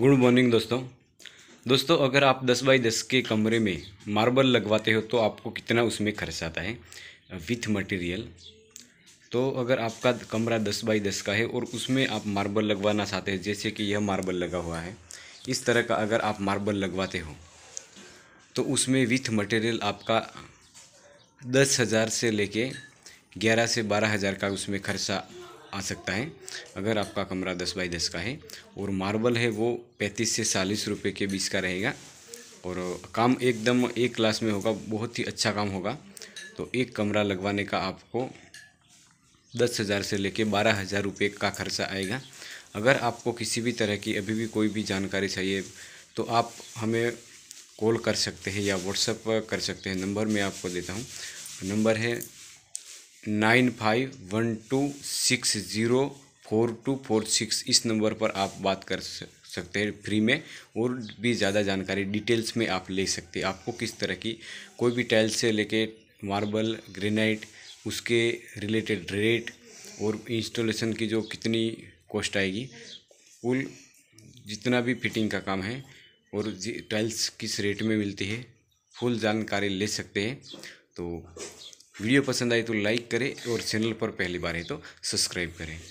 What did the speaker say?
good morning दोस्तों दोस्तों अगर आप 10 बाई 10 के कमरे में मार्बल लगवाते हो तो आपको कितना उसमें खर्च आता है विथ मटेरियल तो अगर आपका कमरा 10 बाई 10 का है और उसमें आप मार्बल लगवाना चाहते हैं जैसे कि यह मार्बल लगा हुआ है इस तरह का अगर आप मार्बल लगवाते हो तो उसमें विथ मटेरियल आपका दस हज़ार से लेके ग्यारह से बारह हज़ार का उसमें खर्चा आ सकता है अगर आपका कमरा दस बाई दस का है और मार्बल है वो पैंतीस से चालीस रुपये के बीच का रहेगा और काम एकदम एक क्लास में होगा बहुत ही अच्छा काम होगा तो एक कमरा लगवाने का आपको दस हज़ार से लेके बारह हज़ार रुपये का खर्चा आएगा अगर आपको किसी भी तरह की अभी भी कोई भी जानकारी चाहिए तो आप हमें कॉल कर सकते हैं या व्हाट्सअप कर सकते हैं नंबर मैं आपको देता हूँ नंबर है nine five one two six zero four two four six इस नंबर पर आप बात कर सकते हैं फ्री में और भी ज़्यादा जानकारी डिटेल्स में आप ले सकते हैं आपको किस तरह की कोई भी टाइल्स से लेके मार्बल ग्रेनाइट उसके रिलेटेड रेट और इंस्टॉलेशन की जो कितनी कॉस्ट आएगी कुल जितना भी फिटिंग का काम है और टाइल्स किस रेट में मिलती है फुल जानकारी ले सकते हैं तो वीडियो पसंद आए तो लाइक करें और चैनल पर पहली बार है तो सब्सक्राइब करें